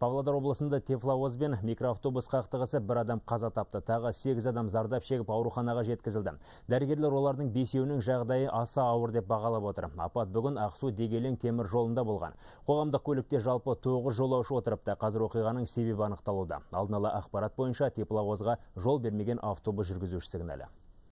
Павлодар облысында тефлауыз бен микроавтобус қақтығысы бір адам қаза тапты. Тағы 8 адам зардап шегіп ауруханаға жеткізілді. Дәрігерлер олардың бесеуінің жағдайы аса ауыр деп бағалап отыр. Апат бүгін Ақсу дегелен темір жолында болған. Қоғамдық көлікте жалпы 9 жолаушы отырыпты. Қазір оқиғаның себебі анықталуда. Алдын ала ақпарат бойынша тефлауызға жол бермеген автобус жүргізушісі кінәлі.